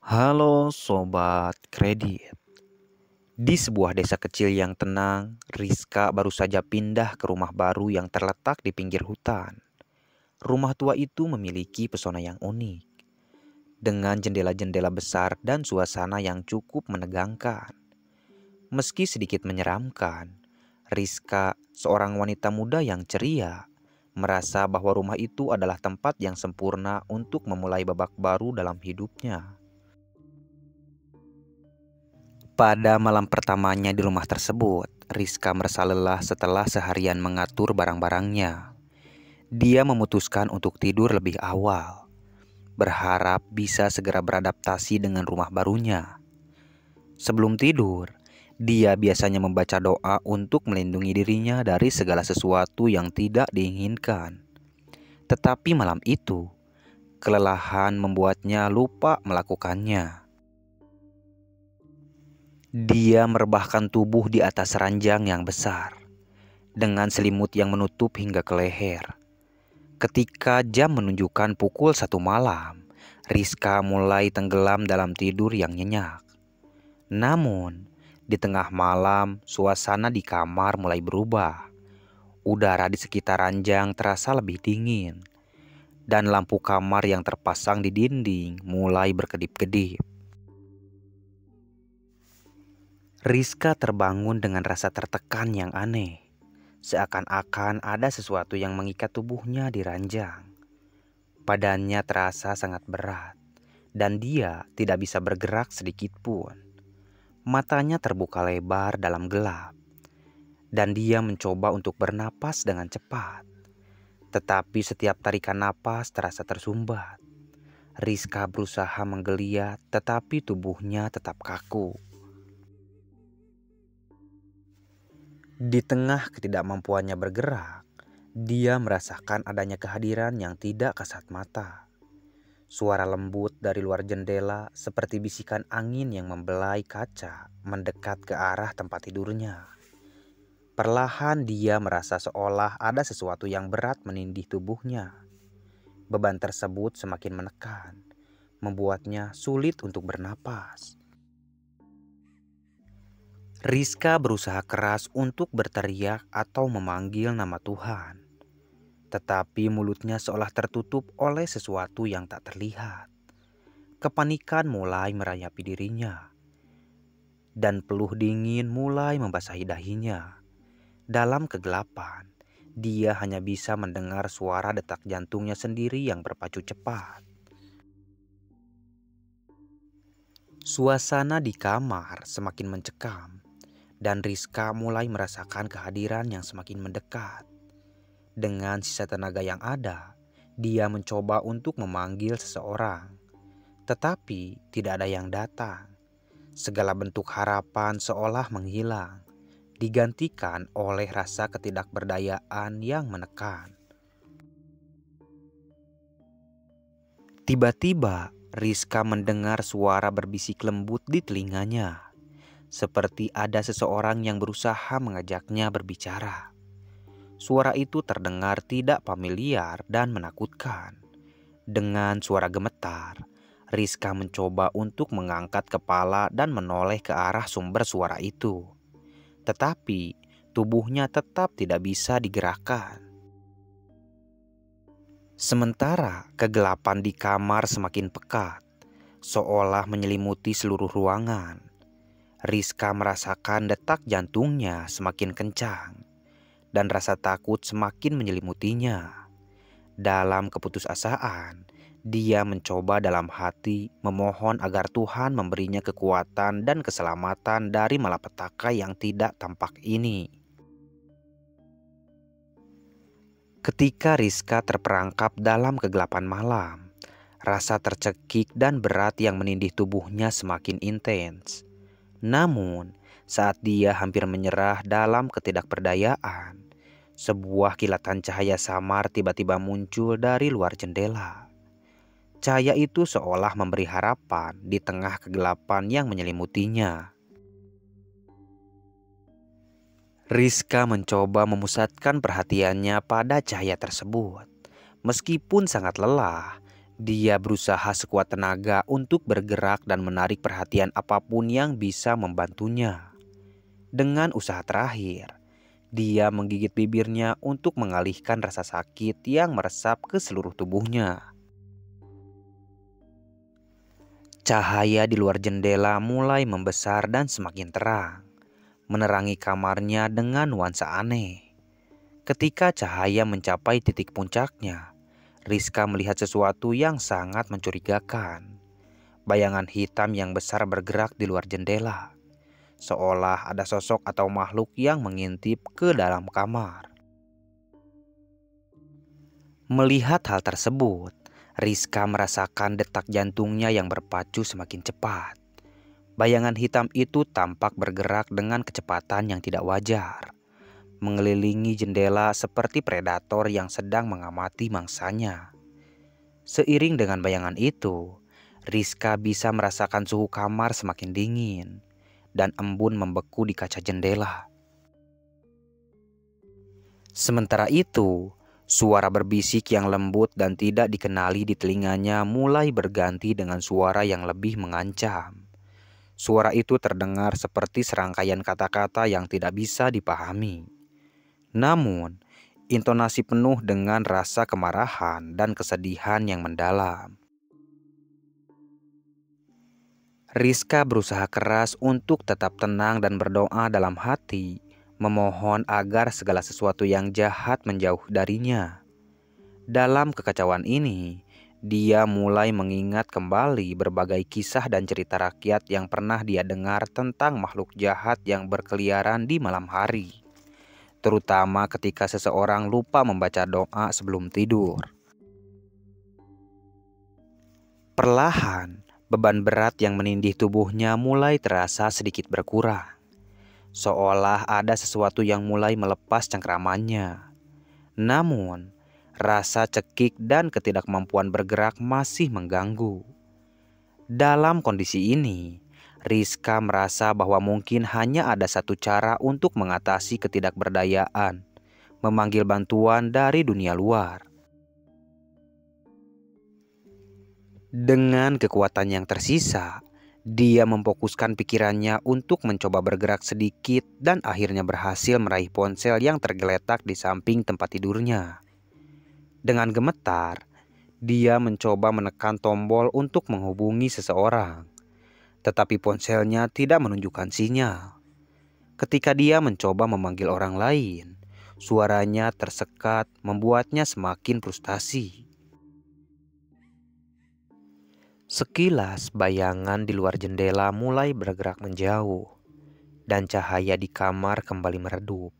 Halo sobat kredit. Di sebuah desa kecil yang tenang, Rizka baru saja pindah ke rumah baru yang terletak di pinggir hutan. Rumah tua itu memiliki pesona yang unik, dengan jendela-jendela besar dan suasana yang cukup menegangkan. Meski sedikit menyeramkan, Rizka, seorang wanita muda yang ceria, merasa bahwa rumah itu adalah tempat yang sempurna untuk memulai babak baru dalam hidupnya. Pada malam pertamanya di rumah tersebut, Rizka merasa lelah setelah seharian mengatur barang-barangnya. Dia memutuskan untuk tidur lebih awal, berharap bisa segera beradaptasi dengan rumah barunya. Sebelum tidur, dia biasanya membaca doa untuk melindungi dirinya dari segala sesuatu yang tidak diinginkan. Tetapi malam itu, kelelahan membuatnya lupa melakukannya. Dia merebahkan tubuh di atas ranjang yang besar, dengan selimut yang menutup hingga ke leher. Ketika jam menunjukkan pukul satu malam, Rizka mulai tenggelam dalam tidur yang nyenyak. Namun, di tengah malam, suasana di kamar mulai berubah. Udara di sekitar ranjang terasa lebih dingin, dan lampu kamar yang terpasang di dinding mulai berkedip-kedip. Rizka terbangun dengan rasa tertekan yang aneh. Seakan-akan ada sesuatu yang mengikat tubuhnya di ranjang. Badannya terasa sangat berat dan dia tidak bisa bergerak sedikit pun. Matanya terbuka lebar dalam gelap dan dia mencoba untuk bernapas dengan cepat. Tetapi setiap tarikan napas terasa tersumbat. Rizka berusaha menggeliat tetapi tubuhnya tetap kaku. Di tengah ketidakmampuannya bergerak, dia merasakan adanya kehadiran yang tidak kasat mata. Suara lembut dari luar jendela seperti bisikan angin yang membelai kaca mendekat ke arah tempat tidurnya. Perlahan dia merasa seolah ada sesuatu yang berat menindih tubuhnya. Beban tersebut semakin menekan, membuatnya sulit untuk bernapas. Rizka berusaha keras untuk berteriak atau memanggil nama Tuhan, tetapi mulutnya seolah tertutup oleh sesuatu yang tak terlihat. Kepanikan mulai merayapi dirinya, dan peluh dingin mulai membasahi dahinya. Dalam kegelapan, dia hanya bisa mendengar suara detak jantungnya sendiri yang berpacu cepat. Suasana di kamar semakin mencekam dan Rizka mulai merasakan kehadiran yang semakin mendekat. Dengan sisa tenaga yang ada, dia mencoba untuk memanggil seseorang, tetapi tidak ada yang datang. Segala bentuk harapan seolah menghilang, digantikan oleh rasa ketidakberdayaan yang menekan. Tiba-tiba, Rizka mendengar suara berbisik lembut di telinganya seperti ada seseorang yang berusaha mengajaknya berbicara. Suara itu terdengar tidak familiar dan menakutkan. Dengan suara gemetar, Rizka mencoba untuk mengangkat kepala dan menoleh ke arah sumber suara itu. Tetapi tubuhnya tetap tidak bisa digerakkan. Sementara kegelapan di kamar semakin pekat, seolah menyelimuti seluruh ruangan. Rizka merasakan detak jantungnya semakin kencang dan rasa takut semakin menyelimutinya. Dalam keputusasaan, dia mencoba dalam hati memohon agar Tuhan memberinya kekuatan dan keselamatan dari malapetaka yang tidak tampak ini. Ketika Rizka terperangkap dalam kegelapan malam, rasa tercekik dan berat yang menindih tubuhnya semakin intens. Namun, saat dia hampir menyerah dalam ketidakberdayaan, sebuah kilatan cahaya samar tiba-tiba muncul dari luar jendela. Cahaya itu seolah memberi harapan di tengah kegelapan yang menyelimutinya. Rizka mencoba memusatkan perhatiannya pada cahaya tersebut. Meskipun sangat lelah, dia berusaha sekuat tenaga untuk bergerak dan menarik perhatian apapun yang bisa membantunya. Dengan usaha terakhir, dia menggigit bibirnya untuk mengalihkan rasa sakit yang meresap ke seluruh tubuhnya. Cahaya di luar jendela mulai membesar dan semakin terang, menerangi kamarnya dengan nuansa aneh. Ketika cahaya mencapai titik puncaknya, Rizka melihat sesuatu yang sangat mencurigakan. Bayangan hitam yang besar bergerak di luar jendela, seolah ada sosok atau makhluk yang mengintip ke dalam kamar. Melihat hal tersebut, Rizka merasakan detak jantungnya yang berpacu semakin cepat. Bayangan hitam itu tampak bergerak dengan kecepatan yang tidak wajar mengelilingi jendela seperti predator yang sedang mengamati mangsanya. Seiring dengan bayangan itu, Rizka bisa merasakan suhu kamar semakin dingin dan embun membeku di kaca jendela. Sementara itu, Suara berbisik yang lembut dan tidak dikenali di telinganya mulai berganti dengan suara yang lebih mengancam. Suara itu terdengar seperti serangkaian kata-kata yang tidak bisa dipahami. Namun, intonasi penuh dengan rasa kemarahan dan kesedihan yang mendalam. Rizka berusaha keras untuk tetap tenang dan berdoa dalam hati, memohon agar segala sesuatu yang jahat menjauh darinya. Dalam kekacauan ini, dia mulai mengingat kembali berbagai kisah dan cerita rakyat yang pernah dia dengar tentang makhluk jahat yang berkeliaran di malam hari terutama ketika seseorang lupa membaca doa sebelum tidur. Perlahan, beban berat yang menindih tubuhnya mulai terasa sedikit berkurang, seolah ada sesuatu yang mulai melepas cengkramannya. Namun, rasa cekik dan ketidakmampuan bergerak masih mengganggu. Dalam kondisi ini, Rizka merasa bahwa mungkin hanya ada satu cara untuk mengatasi ketidakberdayaan, memanggil bantuan dari dunia luar. Dengan kekuatan yang tersisa, dia memfokuskan pikirannya untuk mencoba bergerak sedikit dan akhirnya berhasil meraih ponsel yang tergeletak di samping tempat tidurnya. Dengan gemetar, dia mencoba menekan tombol untuk menghubungi seseorang tetapi ponselnya tidak menunjukkan sinyal. Ketika dia mencoba memanggil orang lain, suaranya tersekat, membuatnya semakin frustasi. Sekilas bayangan di luar jendela mulai bergerak menjauh, dan cahaya di kamar kembali meredup.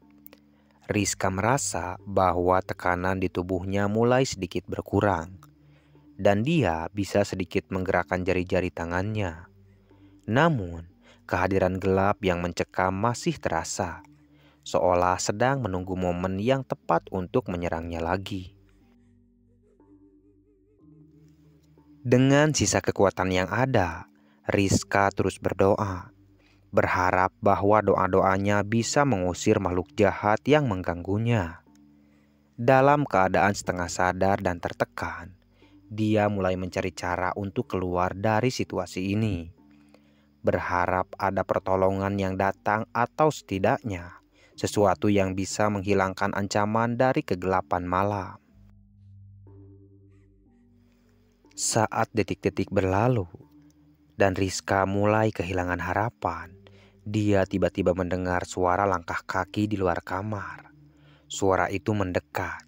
Rizka merasa bahwa tekanan di tubuhnya mulai sedikit berkurang, dan dia bisa sedikit menggerakkan jari-jari tangannya. Namun, kehadiran gelap yang mencekam masih terasa, seolah sedang menunggu momen yang tepat untuk menyerangnya lagi. Dengan sisa kekuatan yang ada, Rizka terus berdoa, berharap bahwa doa-doanya bisa mengusir makhluk jahat yang mengganggunya. Dalam keadaan setengah sadar dan tertekan, dia mulai mencari cara untuk keluar dari situasi ini berharap ada pertolongan yang datang atau setidaknya sesuatu yang bisa menghilangkan ancaman dari kegelapan malam. Saat detik-detik berlalu dan Rizka mulai kehilangan harapan, dia tiba-tiba mendengar suara langkah kaki di luar kamar. Suara itu mendekat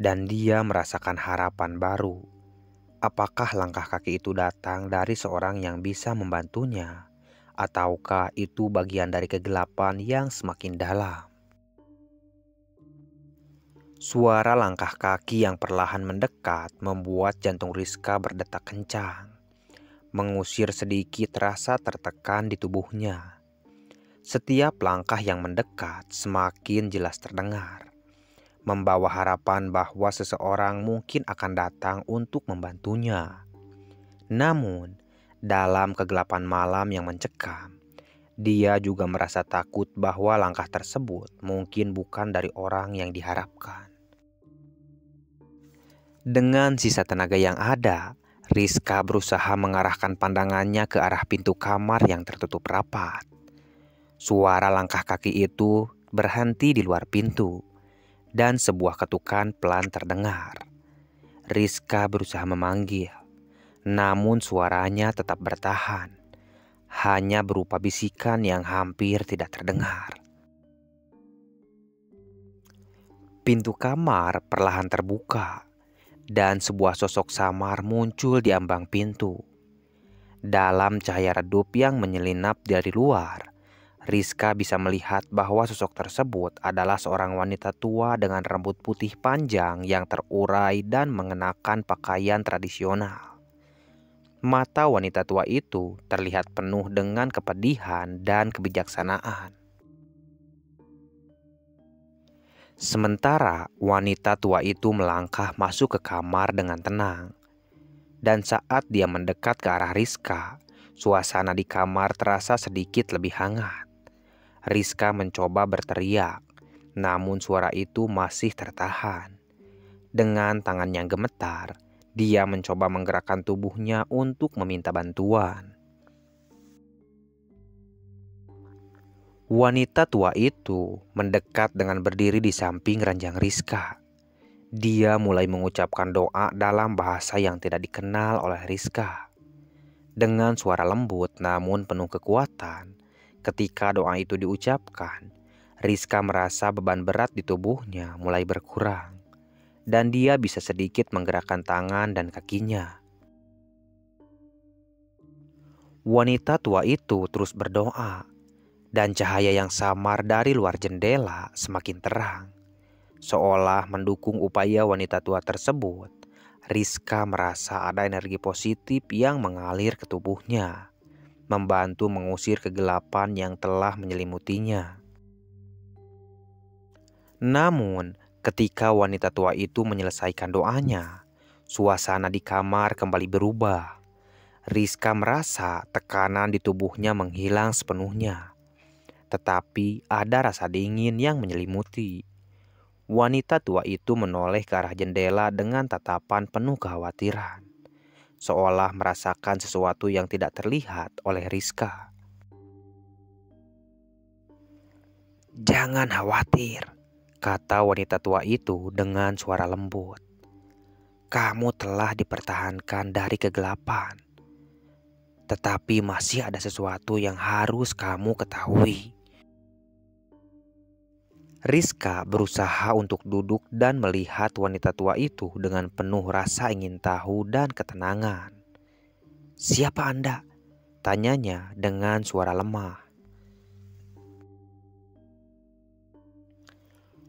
dan dia merasakan harapan baru. Apakah langkah kaki itu datang dari seorang yang bisa membantunya, ataukah itu bagian dari kegelapan yang semakin dalam? Suara langkah kaki yang perlahan mendekat membuat jantung Rizka berdetak kencang, mengusir sedikit rasa tertekan di tubuhnya. Setiap langkah yang mendekat semakin jelas terdengar membawa harapan bahwa seseorang mungkin akan datang untuk membantunya. Namun, dalam kegelapan malam yang mencekam, dia juga merasa takut bahwa langkah tersebut mungkin bukan dari orang yang diharapkan. Dengan sisa tenaga yang ada, Rizka berusaha mengarahkan pandangannya ke arah pintu kamar yang tertutup rapat. Suara langkah kaki itu berhenti di luar pintu dan sebuah ketukan pelan terdengar. Rizka berusaha memanggil, namun suaranya tetap bertahan, hanya berupa bisikan yang hampir tidak terdengar. Pintu kamar perlahan terbuka, dan sebuah sosok samar muncul di ambang pintu. Dalam cahaya redup yang menyelinap dari luar, Rizka bisa melihat bahwa sosok tersebut adalah seorang wanita tua dengan rambut putih panjang yang terurai dan mengenakan pakaian tradisional. Mata wanita tua itu terlihat penuh dengan kepedihan dan kebijaksanaan. Sementara wanita tua itu melangkah masuk ke kamar dengan tenang. Dan saat dia mendekat ke arah Rizka, suasana di kamar terasa sedikit lebih hangat. Rizka mencoba berteriak, namun suara itu masih tertahan. Dengan tangan yang gemetar, dia mencoba menggerakkan tubuhnya untuk meminta bantuan. Wanita tua itu mendekat dengan berdiri di samping ranjang Rizka. Dia mulai mengucapkan doa dalam bahasa yang tidak dikenal oleh Rizka. Dengan suara lembut namun penuh kekuatan, Ketika doa itu diucapkan, Rizka merasa beban berat di tubuhnya mulai berkurang, dan dia bisa sedikit menggerakkan tangan dan kakinya. Wanita tua itu terus berdoa, dan cahaya yang samar dari luar jendela semakin terang, seolah mendukung upaya wanita tua tersebut. Rizka merasa ada energi positif yang mengalir ke tubuhnya membantu mengusir kegelapan yang telah menyelimutinya. Namun, ketika wanita tua itu menyelesaikan doanya, suasana di kamar kembali berubah. Rizka merasa tekanan di tubuhnya menghilang sepenuhnya, tetapi ada rasa dingin yang menyelimuti. Wanita tua itu menoleh ke arah jendela dengan tatapan penuh kekhawatiran seolah merasakan sesuatu yang tidak terlihat oleh Rizka. Jangan khawatir, kata wanita tua itu dengan suara lembut. Kamu telah dipertahankan dari kegelapan, tetapi masih ada sesuatu yang harus kamu ketahui. Rizka berusaha untuk duduk dan melihat wanita tua itu dengan penuh rasa ingin tahu dan ketenangan. "Siapa Anda?" tanyanya dengan suara lemah.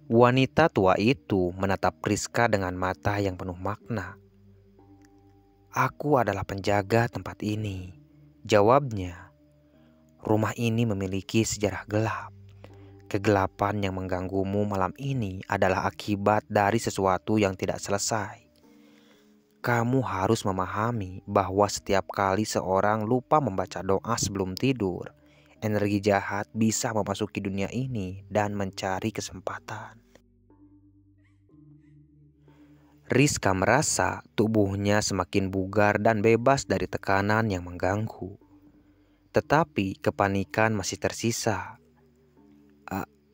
Wanita tua itu menatap Rizka dengan mata yang penuh makna. "Aku adalah penjaga tempat ini," jawabnya. "Rumah ini memiliki sejarah gelap. Kegelapan yang mengganggumu malam ini adalah akibat dari sesuatu yang tidak selesai. Kamu harus memahami bahwa setiap kali seorang lupa membaca doa sebelum tidur, energi jahat bisa memasuki dunia ini dan mencari kesempatan. Rizka merasa tubuhnya semakin bugar dan bebas dari tekanan yang mengganggu. Tetapi kepanikan masih tersisa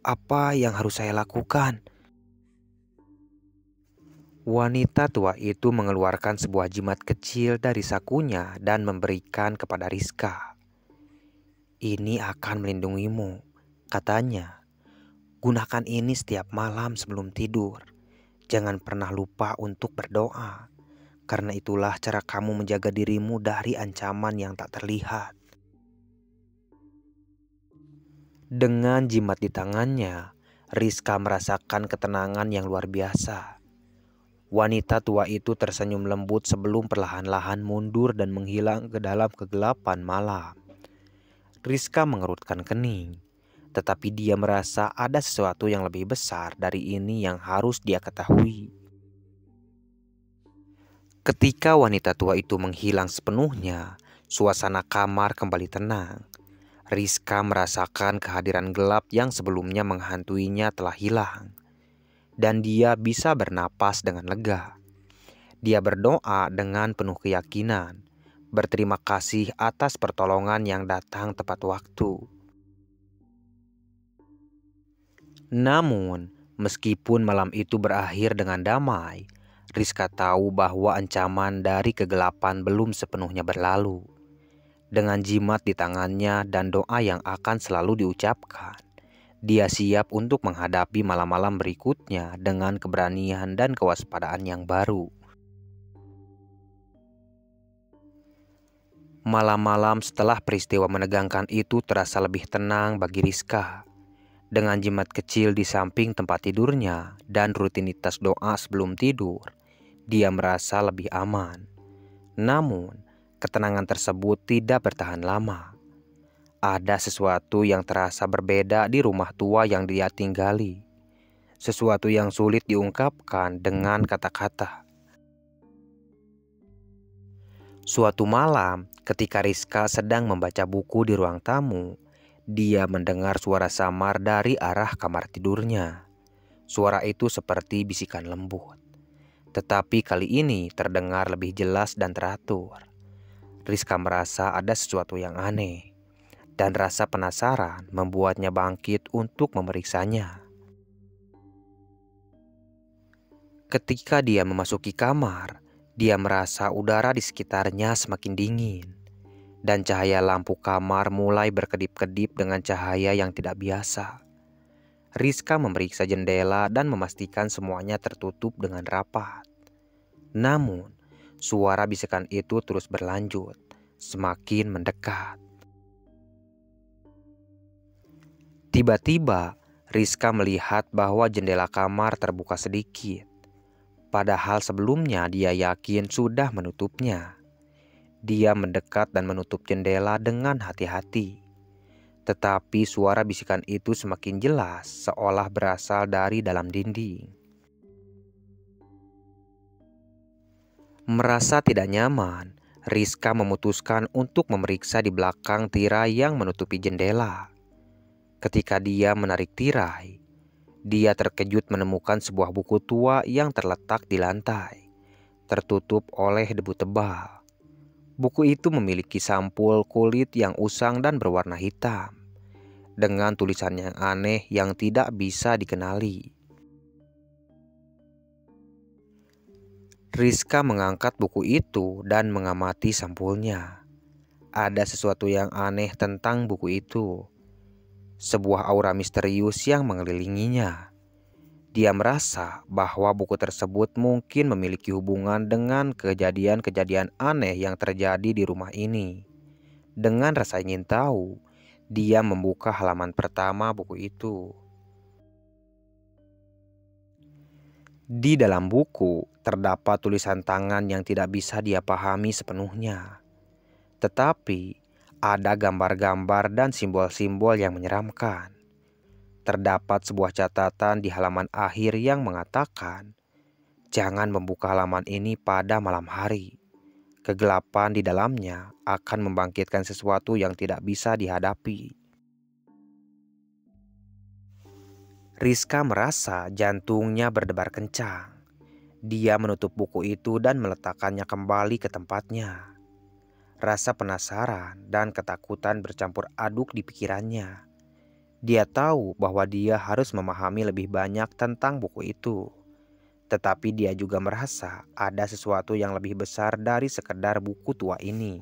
apa yang harus saya lakukan? Wanita tua itu mengeluarkan sebuah jimat kecil dari sakunya dan memberikan kepada Rizka. Ini akan melindungimu, katanya. Gunakan ini setiap malam sebelum tidur. Jangan pernah lupa untuk berdoa, karena itulah cara kamu menjaga dirimu dari ancaman yang tak terlihat. Dengan jimat di tangannya, Rizka merasakan ketenangan yang luar biasa. Wanita tua itu tersenyum lembut sebelum perlahan-lahan mundur dan menghilang ke dalam kegelapan malam. Rizka mengerutkan kening, tetapi dia merasa ada sesuatu yang lebih besar dari ini yang harus dia ketahui. Ketika wanita tua itu menghilang sepenuhnya, suasana kamar kembali tenang Rizka merasakan kehadiran gelap yang sebelumnya menghantuinya telah hilang, dan dia bisa bernapas dengan lega. Dia berdoa dengan penuh keyakinan, berterima kasih atas pertolongan yang datang tepat waktu. Namun, meskipun malam itu berakhir dengan damai, Rizka tahu bahwa ancaman dari kegelapan belum sepenuhnya berlalu dengan jimat di tangannya dan doa yang akan selalu diucapkan. Dia siap untuk menghadapi malam-malam berikutnya dengan keberanian dan kewaspadaan yang baru. Malam-malam setelah peristiwa menegangkan itu terasa lebih tenang bagi Rizka. Dengan jimat kecil di samping tempat tidurnya dan rutinitas doa sebelum tidur, dia merasa lebih aman. Namun, Ketenangan tersebut tidak bertahan lama. Ada sesuatu yang terasa berbeda di rumah tua yang dia tinggali. Sesuatu yang sulit diungkapkan dengan kata-kata. Suatu malam, ketika Rizka sedang membaca buku di ruang tamu, dia mendengar suara samar dari arah kamar tidurnya. Suara itu seperti bisikan lembut, tetapi kali ini terdengar lebih jelas dan teratur. Rizka merasa ada sesuatu yang aneh, dan rasa penasaran membuatnya bangkit untuk memeriksanya. Ketika dia memasuki kamar, dia merasa udara di sekitarnya semakin dingin, dan cahaya lampu kamar mulai berkedip-kedip dengan cahaya yang tidak biasa. Rizka memeriksa jendela dan memastikan semuanya tertutup dengan rapat. Namun, Suara bisikan itu terus berlanjut, semakin mendekat. Tiba-tiba, Rizka melihat bahwa jendela kamar terbuka sedikit. Padahal sebelumnya dia yakin sudah menutupnya. Dia mendekat dan menutup jendela dengan hati-hati. Tetapi suara bisikan itu semakin jelas, seolah berasal dari dalam dinding. Merasa tidak nyaman, Rizka memutuskan untuk memeriksa di belakang tirai yang menutupi jendela. Ketika dia menarik tirai, dia terkejut menemukan sebuah buku tua yang terletak di lantai, tertutup oleh debu tebal. Buku itu memiliki sampul kulit yang usang dan berwarna hitam, dengan tulisan yang aneh yang tidak bisa dikenali. Rizka mengangkat buku itu dan mengamati sampulnya. Ada sesuatu yang aneh tentang buku itu. Sebuah aura misterius yang mengelilinginya. Dia merasa bahwa buku tersebut mungkin memiliki hubungan dengan kejadian-kejadian aneh yang terjadi di rumah ini. Dengan rasa ingin tahu, dia membuka halaman pertama buku itu. Di dalam buku terdapat tulisan tangan yang tidak bisa dia pahami sepenuhnya. Tetapi ada gambar-gambar dan simbol-simbol yang menyeramkan. Terdapat sebuah catatan di halaman akhir yang mengatakan, "Jangan membuka halaman ini pada malam hari. Kegelapan di dalamnya akan membangkitkan sesuatu yang tidak bisa dihadapi." Rizka merasa jantungnya berdebar kencang dia menutup buku itu dan meletakkannya kembali ke tempatnya. Rasa penasaran dan ketakutan bercampur aduk di pikirannya. Dia tahu bahwa dia harus memahami lebih banyak tentang buku itu. Tetapi dia juga merasa ada sesuatu yang lebih besar dari sekedar buku tua ini.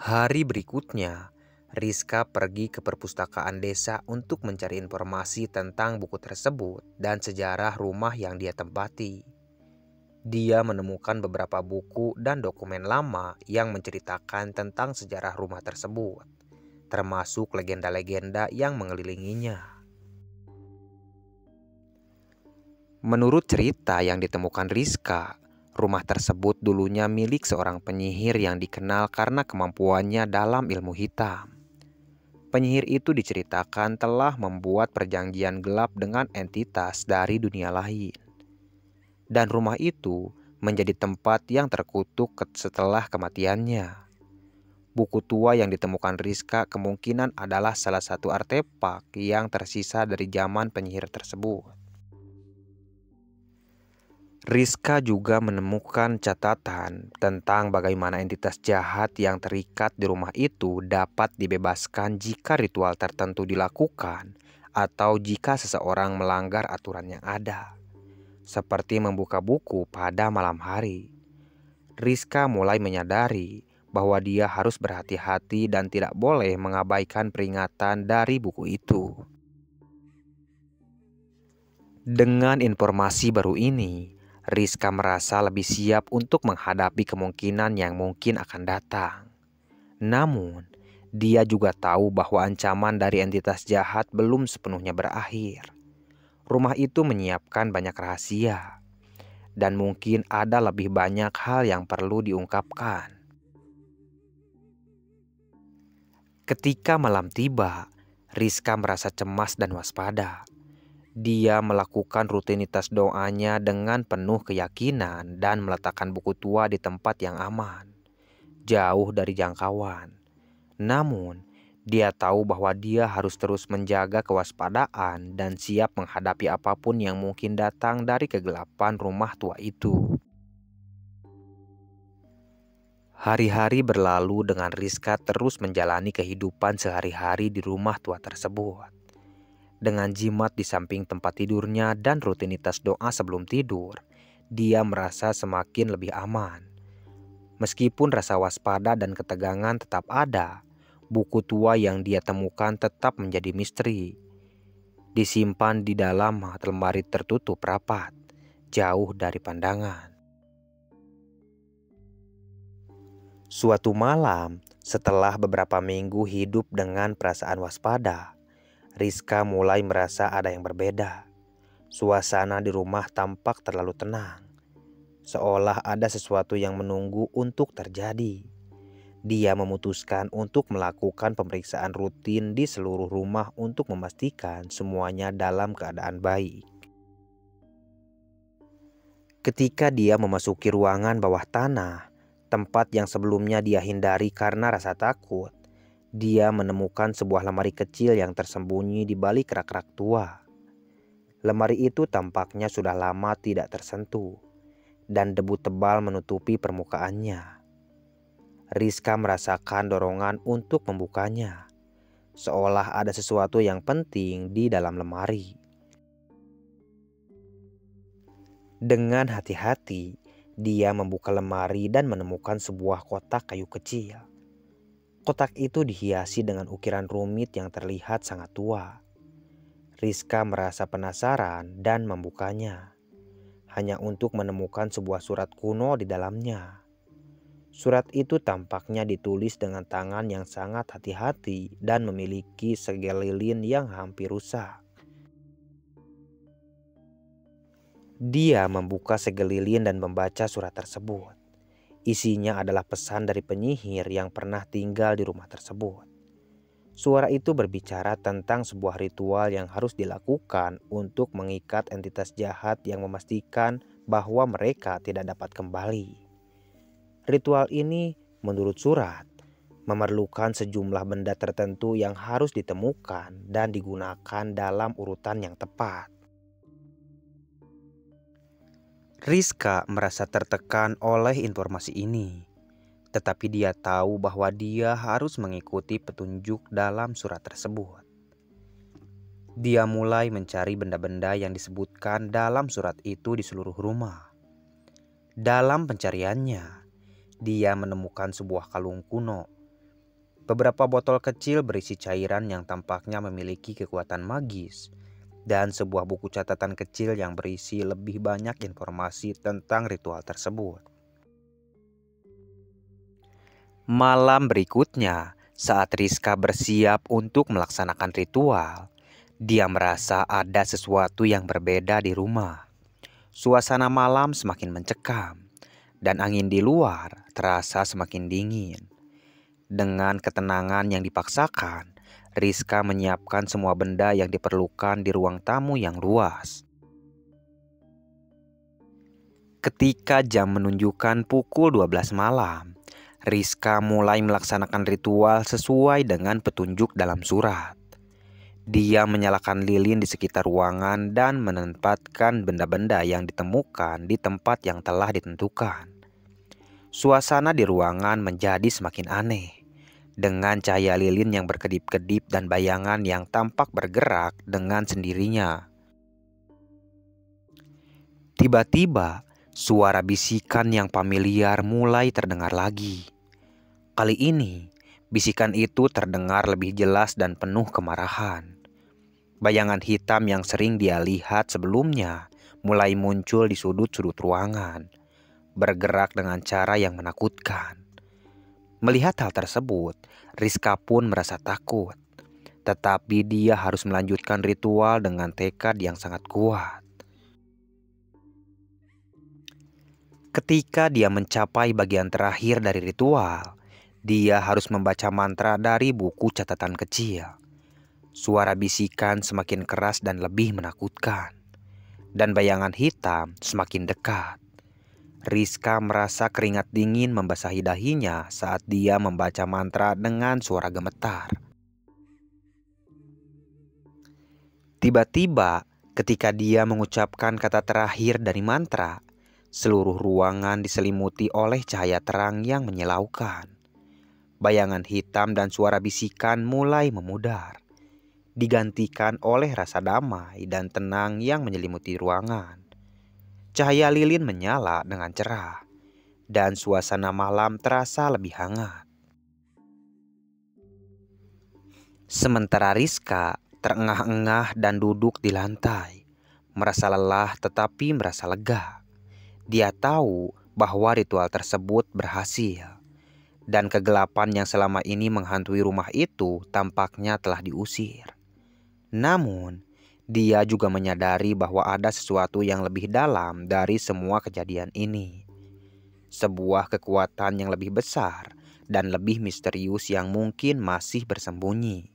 Hari berikutnya, Rizka pergi ke perpustakaan desa untuk mencari informasi tentang buku tersebut dan sejarah rumah yang dia tempati. Dia menemukan beberapa buku dan dokumen lama yang menceritakan tentang sejarah rumah tersebut, termasuk legenda-legenda yang mengelilinginya. Menurut cerita yang ditemukan Rizka, rumah tersebut dulunya milik seorang penyihir yang dikenal karena kemampuannya dalam ilmu hitam. Penyihir itu diceritakan telah membuat perjanjian gelap dengan entitas dari dunia lain. Dan rumah itu menjadi tempat yang terkutuk setelah kematiannya. Buku tua yang ditemukan Rizka kemungkinan adalah salah satu artefak yang tersisa dari zaman penyihir tersebut. Rizka juga menemukan catatan tentang bagaimana entitas jahat yang terikat di rumah itu dapat dibebaskan jika ritual tertentu dilakukan atau jika seseorang melanggar aturan yang ada, seperti membuka buku pada malam hari. Rizka mulai menyadari bahwa dia harus berhati-hati dan tidak boleh mengabaikan peringatan dari buku itu. Dengan informasi baru ini, Rizka merasa lebih siap untuk menghadapi kemungkinan yang mungkin akan datang. Namun, dia juga tahu bahwa ancaman dari entitas jahat belum sepenuhnya berakhir. Rumah itu menyiapkan banyak rahasia, dan mungkin ada lebih banyak hal yang perlu diungkapkan. Ketika malam tiba, Rizka merasa cemas dan waspada dia melakukan rutinitas doanya dengan penuh keyakinan dan meletakkan buku tua di tempat yang aman, jauh dari jangkauan. Namun, dia tahu bahwa dia harus terus menjaga kewaspadaan dan siap menghadapi apapun yang mungkin datang dari kegelapan rumah tua itu. Hari-hari berlalu dengan Rizka terus menjalani kehidupan sehari-hari di rumah tua tersebut. Dengan jimat di samping tempat tidurnya dan rutinitas doa sebelum tidur, dia merasa semakin lebih aman. Meskipun rasa waspada dan ketegangan tetap ada, buku tua yang dia temukan tetap menjadi misteri. Disimpan di dalam lemari tertutup rapat, jauh dari pandangan. Suatu malam, setelah beberapa minggu hidup dengan perasaan waspada, Rizka mulai merasa ada yang berbeda. Suasana di rumah tampak terlalu tenang. Seolah ada sesuatu yang menunggu untuk terjadi. Dia memutuskan untuk melakukan pemeriksaan rutin di seluruh rumah untuk memastikan semuanya dalam keadaan baik. Ketika dia memasuki ruangan bawah tanah, tempat yang sebelumnya dia hindari karena rasa takut, dia menemukan sebuah lemari kecil yang tersembunyi di balik rak-rak tua. Lemari itu tampaknya sudah lama tidak tersentuh, dan debu tebal menutupi permukaannya. Rizka merasakan dorongan untuk membukanya, seolah ada sesuatu yang penting di dalam lemari. Dengan hati-hati, dia membuka lemari dan menemukan sebuah kotak kayu kecil. Kotak itu dihiasi dengan ukiran rumit yang terlihat sangat tua. Rizka merasa penasaran dan membukanya, hanya untuk menemukan sebuah surat kuno di dalamnya. Surat itu tampaknya ditulis dengan tangan yang sangat hati-hati dan memiliki segelilin yang hampir rusak. Dia membuka segelilin dan membaca surat tersebut. Isinya adalah pesan dari penyihir yang pernah tinggal di rumah tersebut. Suara itu berbicara tentang sebuah ritual yang harus dilakukan untuk mengikat entitas jahat yang memastikan bahwa mereka tidak dapat kembali. Ritual ini, menurut surat, memerlukan sejumlah benda tertentu yang harus ditemukan dan digunakan dalam urutan yang tepat. Rizka merasa tertekan oleh informasi ini, tetapi dia tahu bahwa dia harus mengikuti petunjuk dalam surat tersebut. Dia mulai mencari benda-benda yang disebutkan dalam surat itu di seluruh rumah. Dalam pencariannya, dia menemukan sebuah kalung kuno, beberapa botol kecil berisi cairan yang tampaknya memiliki kekuatan magis, dan sebuah buku catatan kecil yang berisi lebih banyak informasi tentang ritual tersebut. Malam berikutnya, saat Rizka bersiap untuk melaksanakan ritual, dia merasa ada sesuatu yang berbeda di rumah. Suasana malam semakin mencekam, dan angin di luar terasa semakin dingin. Dengan ketenangan yang dipaksakan, Rizka menyiapkan semua benda yang diperlukan di ruang tamu yang luas. Ketika jam menunjukkan pukul 12 malam, Rizka mulai melaksanakan ritual sesuai dengan petunjuk dalam surat. Dia menyalakan lilin di sekitar ruangan dan menempatkan benda-benda yang ditemukan di tempat yang telah ditentukan. Suasana di ruangan menjadi semakin aneh dengan cahaya lilin yang berkedip-kedip dan bayangan yang tampak bergerak dengan sendirinya. Tiba-tiba, suara bisikan yang familiar mulai terdengar lagi. Kali ini, bisikan itu terdengar lebih jelas dan penuh kemarahan. Bayangan hitam yang sering dia lihat sebelumnya mulai muncul di sudut-sudut ruangan, bergerak dengan cara yang menakutkan. Melihat hal tersebut, Rizka pun merasa takut. Tetapi dia harus melanjutkan ritual dengan tekad yang sangat kuat. Ketika dia mencapai bagian terakhir dari ritual, dia harus membaca mantra dari buku catatan kecil. Suara bisikan semakin keras dan lebih menakutkan, dan bayangan hitam semakin dekat. Rizka merasa keringat dingin membasahi dahinya saat dia membaca mantra dengan suara gemetar. Tiba-tiba, ketika dia mengucapkan kata terakhir dari mantra, seluruh ruangan diselimuti oleh cahaya terang yang menyilaukan. Bayangan hitam dan suara bisikan mulai memudar, digantikan oleh rasa damai dan tenang yang menyelimuti ruangan. Cahaya lilin menyala dengan cerah, dan suasana malam terasa lebih hangat. Sementara Rizka terengah-engah dan duduk di lantai, merasa lelah tetapi merasa lega. Dia tahu bahwa ritual tersebut berhasil, dan kegelapan yang selama ini menghantui rumah itu tampaknya telah diusir. Namun, dia juga menyadari bahwa ada sesuatu yang lebih dalam dari semua kejadian ini, sebuah kekuatan yang lebih besar dan lebih misterius yang mungkin masih bersembunyi.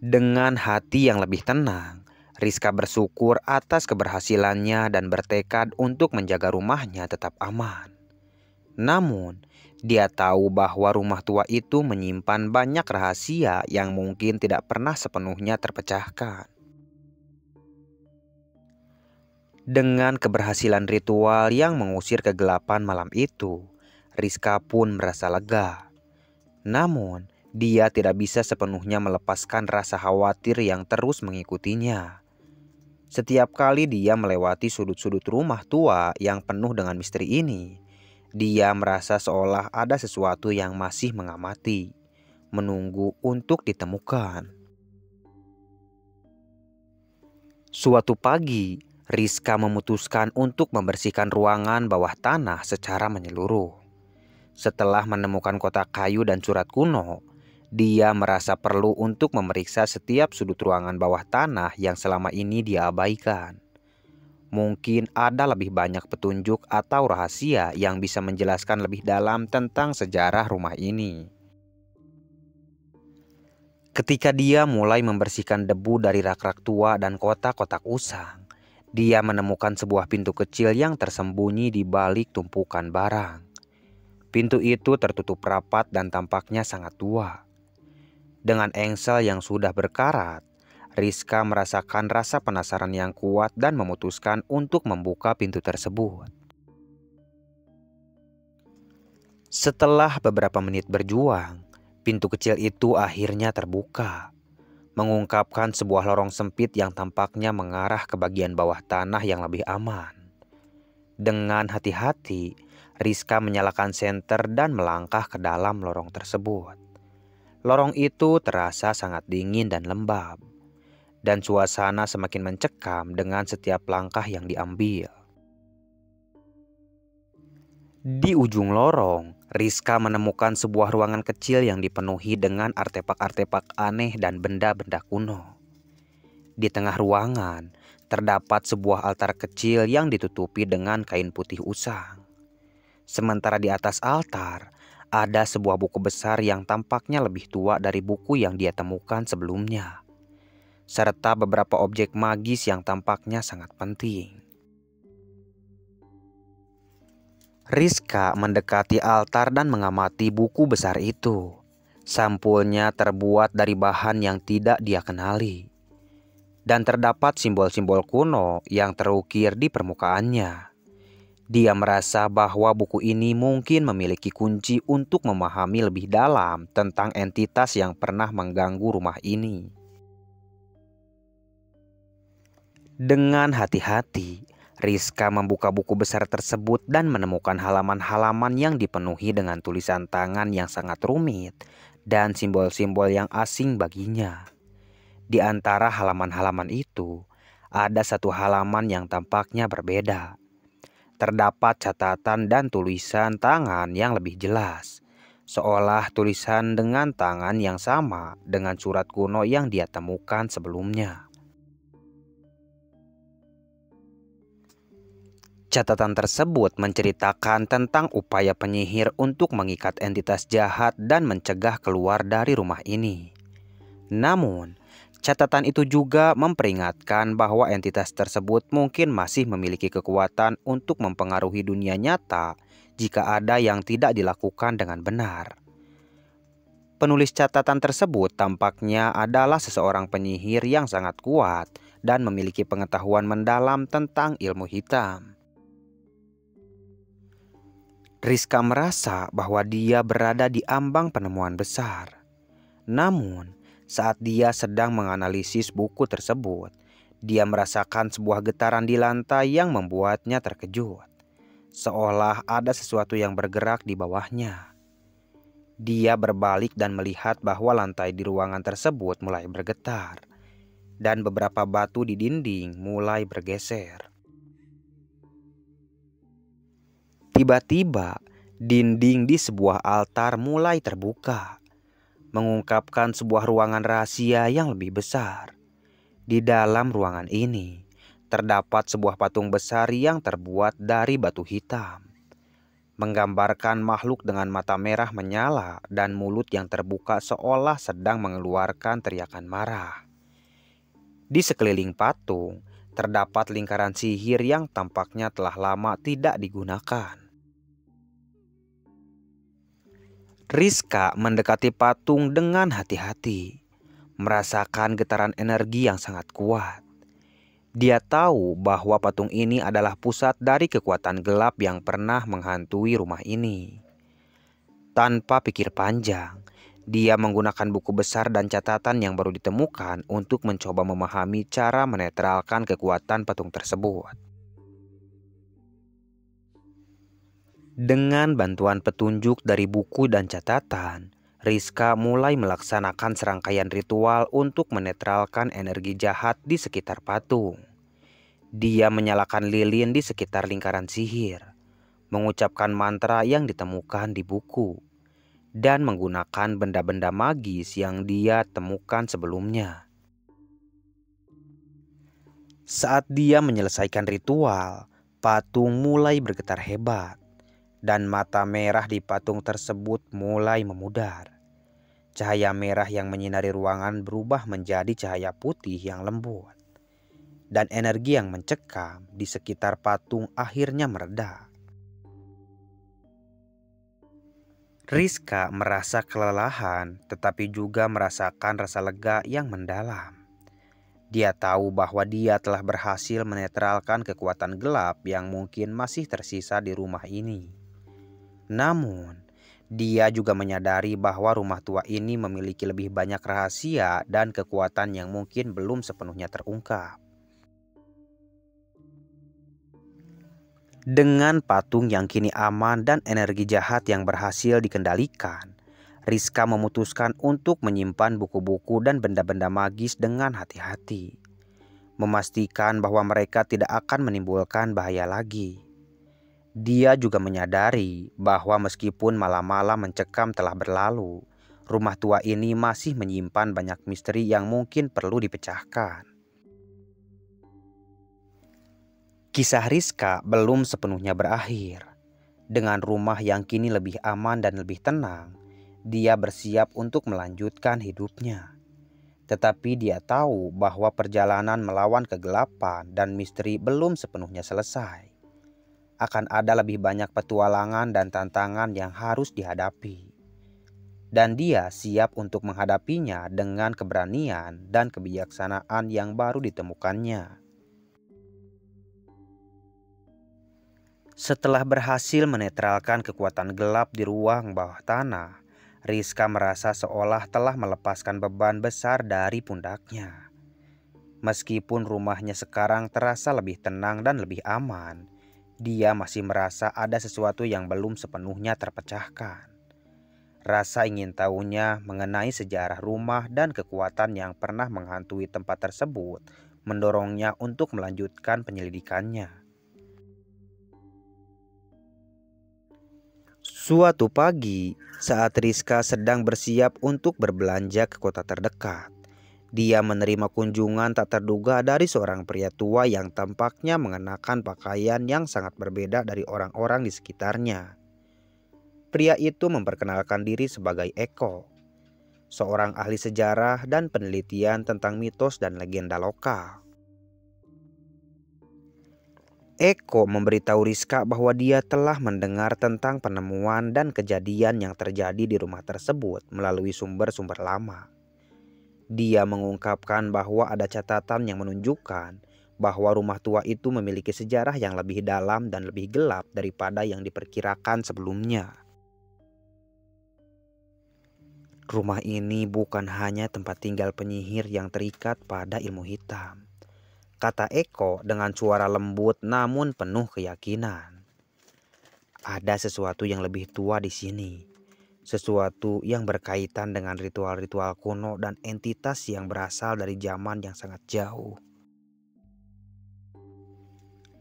Dengan hati yang lebih tenang, Rizka bersyukur atas keberhasilannya dan bertekad untuk menjaga rumahnya tetap aman. Namun, dia tahu bahwa rumah tua itu menyimpan banyak rahasia yang mungkin tidak pernah sepenuhnya terpecahkan. Dengan keberhasilan ritual yang mengusir kegelapan malam itu, Rizka pun merasa lega. Namun, dia tidak bisa sepenuhnya melepaskan rasa khawatir yang terus mengikutinya. Setiap kali dia melewati sudut-sudut rumah tua yang penuh dengan misteri ini, dia merasa seolah ada sesuatu yang masih mengamati, menunggu untuk ditemukan. Suatu pagi, Rizka memutuskan untuk membersihkan ruangan bawah tanah secara menyeluruh. Setelah menemukan kotak kayu dan surat kuno, dia merasa perlu untuk memeriksa setiap sudut ruangan bawah tanah yang selama ini diabaikan. Mungkin ada lebih banyak petunjuk atau rahasia yang bisa menjelaskan lebih dalam tentang sejarah rumah ini. Ketika dia mulai membersihkan debu dari rak-rak tua dan kotak-kotak usang, dia menemukan sebuah pintu kecil yang tersembunyi di balik tumpukan barang. Pintu itu tertutup rapat dan tampaknya sangat tua. Dengan engsel yang sudah berkarat, Rizka merasakan rasa penasaran yang kuat dan memutuskan untuk membuka pintu tersebut. Setelah beberapa menit berjuang, pintu kecil itu akhirnya terbuka, mengungkapkan sebuah lorong sempit yang tampaknya mengarah ke bagian bawah tanah yang lebih aman. Dengan hati-hati, Rizka menyalakan senter dan melangkah ke dalam lorong tersebut. Lorong itu terasa sangat dingin dan lembab dan suasana semakin mencekam dengan setiap langkah yang diambil. Di ujung lorong, Rizka menemukan sebuah ruangan kecil yang dipenuhi dengan artefak-artefak aneh dan benda-benda kuno. Di tengah ruangan, terdapat sebuah altar kecil yang ditutupi dengan kain putih usang. Sementara di atas altar, ada sebuah buku besar yang tampaknya lebih tua dari buku yang dia temukan sebelumnya serta beberapa objek magis yang tampaknya sangat penting. Rizka mendekati altar dan mengamati buku besar itu. Sampulnya terbuat dari bahan yang tidak dia kenali. Dan terdapat simbol-simbol kuno yang terukir di permukaannya. Dia merasa bahwa buku ini mungkin memiliki kunci untuk memahami lebih dalam tentang entitas yang pernah mengganggu rumah ini. Dengan hati-hati, Rizka membuka buku besar tersebut dan menemukan halaman-halaman yang dipenuhi dengan tulisan tangan yang sangat rumit dan simbol-simbol yang asing baginya. Di antara halaman-halaman itu, ada satu halaman yang tampaknya berbeda. Terdapat catatan dan tulisan tangan yang lebih jelas, seolah tulisan dengan tangan yang sama dengan surat kuno yang dia temukan sebelumnya. Catatan tersebut menceritakan tentang upaya penyihir untuk mengikat entitas jahat dan mencegah keluar dari rumah ini. Namun, catatan itu juga memperingatkan bahwa entitas tersebut mungkin masih memiliki kekuatan untuk mempengaruhi dunia nyata jika ada yang tidak dilakukan dengan benar. Penulis catatan tersebut tampaknya adalah seseorang penyihir yang sangat kuat dan memiliki pengetahuan mendalam tentang ilmu hitam. Rizka merasa bahwa dia berada di ambang penemuan besar. Namun, saat dia sedang menganalisis buku tersebut, dia merasakan sebuah getaran di lantai yang membuatnya terkejut, seolah ada sesuatu yang bergerak di bawahnya. Dia berbalik dan melihat bahwa lantai di ruangan tersebut mulai bergetar, dan beberapa batu di dinding mulai bergeser. Tiba-tiba, dinding di sebuah altar mulai terbuka, mengungkapkan sebuah ruangan rahasia yang lebih besar. Di dalam ruangan ini terdapat sebuah patung besar yang terbuat dari batu hitam, menggambarkan makhluk dengan mata merah menyala dan mulut yang terbuka seolah sedang mengeluarkan teriakan marah. Di sekeliling patung terdapat lingkaran sihir yang tampaknya telah lama tidak digunakan. Rizka mendekati patung dengan hati-hati, merasakan getaran energi yang sangat kuat. Dia tahu bahwa patung ini adalah pusat dari kekuatan gelap yang pernah menghantui rumah ini. Tanpa pikir panjang, dia menggunakan buku besar dan catatan yang baru ditemukan untuk mencoba memahami cara menetralkan kekuatan patung tersebut. Dengan bantuan petunjuk dari buku dan catatan, Rizka mulai melaksanakan serangkaian ritual untuk menetralkan energi jahat di sekitar patung. Dia menyalakan lilin di sekitar lingkaran sihir, mengucapkan mantra yang ditemukan di buku, dan menggunakan benda-benda magis yang dia temukan sebelumnya. Saat dia menyelesaikan ritual, patung mulai bergetar hebat dan mata merah di patung tersebut mulai memudar. Cahaya merah yang menyinari ruangan berubah menjadi cahaya putih yang lembut. Dan energi yang mencekam di sekitar patung akhirnya mereda. Rizka merasa kelelahan tetapi juga merasakan rasa lega yang mendalam. Dia tahu bahwa dia telah berhasil menetralkan kekuatan gelap yang mungkin masih tersisa di rumah ini. Namun, dia juga menyadari bahwa rumah tua ini memiliki lebih banyak rahasia dan kekuatan yang mungkin belum sepenuhnya terungkap. Dengan patung yang kini aman dan energi jahat yang berhasil dikendalikan, Rizka memutuskan untuk menyimpan buku-buku dan benda-benda magis dengan hati-hati, memastikan bahwa mereka tidak akan menimbulkan bahaya lagi. Dia juga menyadari bahwa meskipun malam-malam mencekam telah berlalu, rumah tua ini masih menyimpan banyak misteri yang mungkin perlu dipecahkan. Kisah Rizka belum sepenuhnya berakhir. Dengan rumah yang kini lebih aman dan lebih tenang, dia bersiap untuk melanjutkan hidupnya. Tetapi dia tahu bahwa perjalanan melawan kegelapan dan misteri belum sepenuhnya selesai akan ada lebih banyak petualangan dan tantangan yang harus dihadapi. Dan dia siap untuk menghadapinya dengan keberanian dan kebijaksanaan yang baru ditemukannya. Setelah berhasil menetralkan kekuatan gelap di ruang bawah tanah, Rizka merasa seolah telah melepaskan beban besar dari pundaknya. Meskipun rumahnya sekarang terasa lebih tenang dan lebih aman, dia masih merasa ada sesuatu yang belum sepenuhnya terpecahkan. Rasa ingin tahunya mengenai sejarah rumah dan kekuatan yang pernah menghantui tempat tersebut mendorongnya untuk melanjutkan penyelidikannya. Suatu pagi, saat Rizka sedang bersiap untuk berbelanja ke kota terdekat, dia menerima kunjungan tak terduga dari seorang pria tua yang tampaknya mengenakan pakaian yang sangat berbeda dari orang-orang di sekitarnya. Pria itu memperkenalkan diri sebagai Eko, seorang ahli sejarah dan penelitian tentang mitos dan legenda lokal. Eko memberitahu Rizka bahwa dia telah mendengar tentang penemuan dan kejadian yang terjadi di rumah tersebut melalui sumber-sumber lama. Dia mengungkapkan bahwa ada catatan yang menunjukkan bahwa rumah tua itu memiliki sejarah yang lebih dalam dan lebih gelap daripada yang diperkirakan sebelumnya. Rumah ini bukan hanya tempat tinggal penyihir yang terikat pada ilmu hitam, kata Eko dengan suara lembut namun penuh keyakinan. Ada sesuatu yang lebih tua di sini, sesuatu yang berkaitan dengan ritual-ritual kuno dan entitas yang berasal dari zaman yang sangat jauh.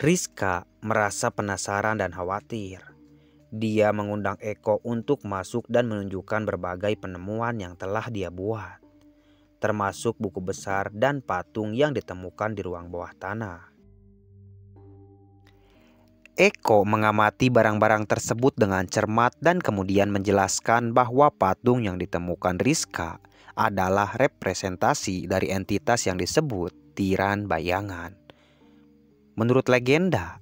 Rizka merasa penasaran dan khawatir. Dia mengundang Eko untuk masuk dan menunjukkan berbagai penemuan yang telah dia buat, termasuk buku besar dan patung yang ditemukan di ruang bawah tanah. Eko mengamati barang-barang tersebut dengan cermat dan kemudian menjelaskan bahwa patung yang ditemukan Rizka adalah representasi dari entitas yang disebut tiran bayangan. Menurut legenda,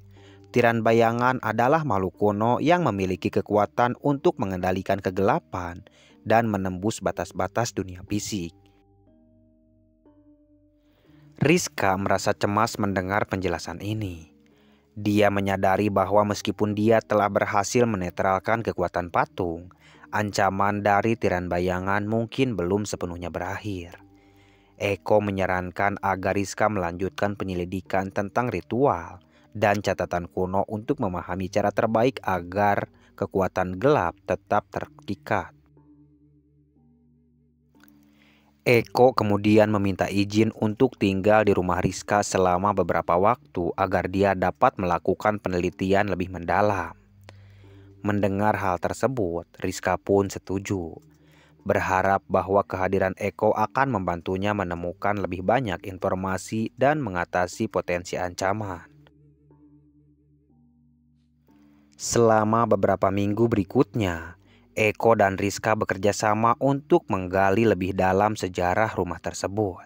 tiran bayangan adalah makhluk kuno yang memiliki kekuatan untuk mengendalikan kegelapan dan menembus batas-batas dunia fisik. Rizka merasa cemas mendengar penjelasan ini. Dia menyadari bahwa meskipun dia telah berhasil menetralkan kekuatan patung, ancaman dari tiran bayangan mungkin belum sepenuhnya berakhir. Eko menyarankan agar Rizka melanjutkan penyelidikan tentang ritual dan catatan kuno untuk memahami cara terbaik agar kekuatan gelap tetap tertikat. Eko kemudian meminta izin untuk tinggal di rumah Rizka selama beberapa waktu agar dia dapat melakukan penelitian lebih mendalam. Mendengar hal tersebut, Rizka pun setuju. Berharap bahwa kehadiran Eko akan membantunya menemukan lebih banyak informasi dan mengatasi potensi ancaman. Selama beberapa minggu berikutnya, Eko dan Rizka bekerja sama untuk menggali lebih dalam sejarah rumah tersebut.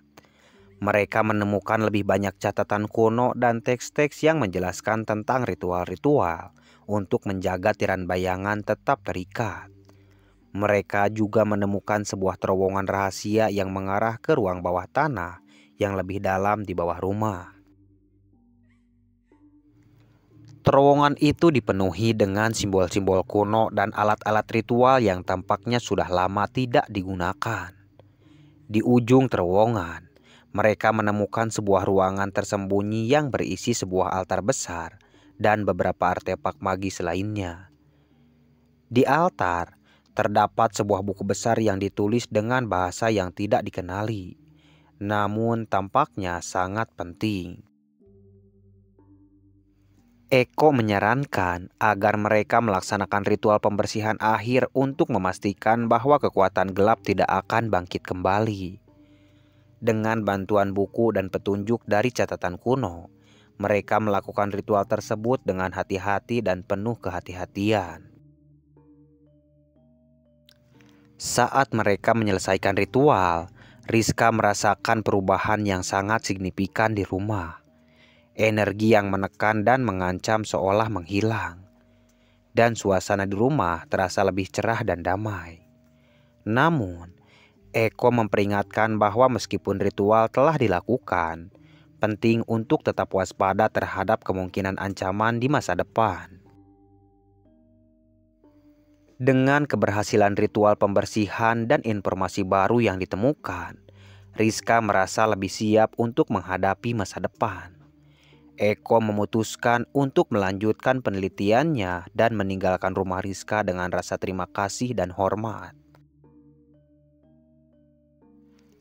Mereka menemukan lebih banyak catatan kuno dan teks-teks yang menjelaskan tentang ritual-ritual untuk menjaga tiran bayangan tetap terikat. Mereka juga menemukan sebuah terowongan rahasia yang mengarah ke ruang bawah tanah yang lebih dalam di bawah rumah. Terowongan itu dipenuhi dengan simbol-simbol kuno dan alat-alat ritual yang tampaknya sudah lama tidak digunakan. Di ujung terowongan, mereka menemukan sebuah ruangan tersembunyi yang berisi sebuah altar besar dan beberapa artefak magis lainnya. Di altar, terdapat sebuah buku besar yang ditulis dengan bahasa yang tidak dikenali, namun tampaknya sangat penting. Eko menyarankan agar mereka melaksanakan ritual pembersihan akhir untuk memastikan bahwa kekuatan gelap tidak akan bangkit kembali. Dengan bantuan buku dan petunjuk dari catatan kuno, mereka melakukan ritual tersebut dengan hati-hati dan penuh kehati-hatian. Saat mereka menyelesaikan ritual, Rizka merasakan perubahan yang sangat signifikan di rumah energi yang menekan dan mengancam seolah menghilang. Dan suasana di rumah terasa lebih cerah dan damai. Namun, Eko memperingatkan bahwa meskipun ritual telah dilakukan, penting untuk tetap waspada terhadap kemungkinan ancaman di masa depan. Dengan keberhasilan ritual pembersihan dan informasi baru yang ditemukan, Rizka merasa lebih siap untuk menghadapi masa depan. Eko memutuskan untuk melanjutkan penelitiannya dan meninggalkan rumah Rizka dengan rasa terima kasih dan hormat.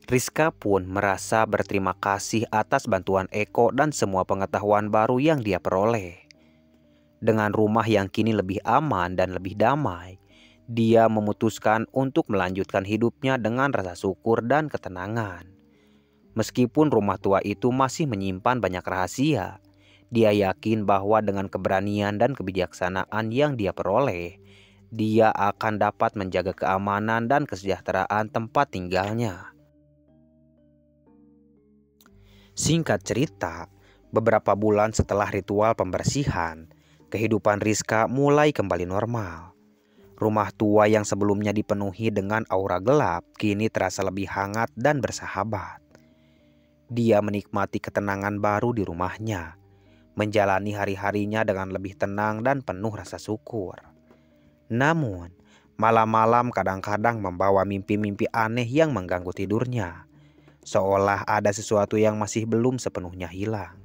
Rizka pun merasa berterima kasih atas bantuan Eko dan semua pengetahuan baru yang dia peroleh. Dengan rumah yang kini lebih aman dan lebih damai, dia memutuskan untuk melanjutkan hidupnya dengan rasa syukur dan ketenangan. Meskipun rumah tua itu masih menyimpan banyak rahasia, dia yakin bahwa dengan keberanian dan kebijaksanaan yang dia peroleh, dia akan dapat menjaga keamanan dan kesejahteraan tempat tinggalnya. Singkat cerita, beberapa bulan setelah ritual pembersihan, kehidupan Rizka mulai kembali normal. Rumah tua yang sebelumnya dipenuhi dengan aura gelap kini terasa lebih hangat dan bersahabat. Dia menikmati ketenangan baru di rumahnya menjalani hari-harinya dengan lebih tenang dan penuh rasa syukur. Namun, malam-malam kadang-kadang membawa mimpi-mimpi aneh yang mengganggu tidurnya, seolah ada sesuatu yang masih belum sepenuhnya hilang.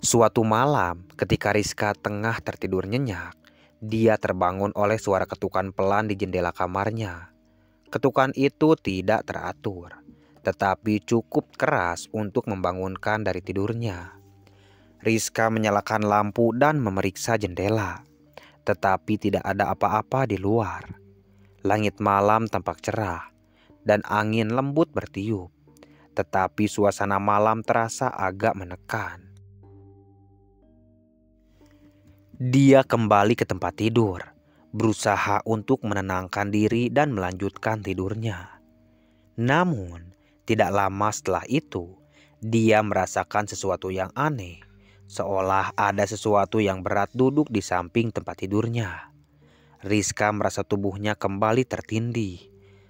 Suatu malam, ketika Rizka tengah tertidur nyenyak, dia terbangun oleh suara ketukan pelan di jendela kamarnya. Ketukan itu tidak teratur, tetapi cukup keras untuk membangunkan dari tidurnya. Rizka menyalakan lampu dan memeriksa jendela, tetapi tidak ada apa-apa di luar. Langit malam tampak cerah dan angin lembut bertiup, tetapi suasana malam terasa agak menekan. Dia kembali ke tempat tidur, berusaha untuk menenangkan diri dan melanjutkan tidurnya. Namun, tidak lama setelah itu, dia merasakan sesuatu yang aneh, seolah ada sesuatu yang berat duduk di samping tempat tidurnya. Rizka merasa tubuhnya kembali tertindih,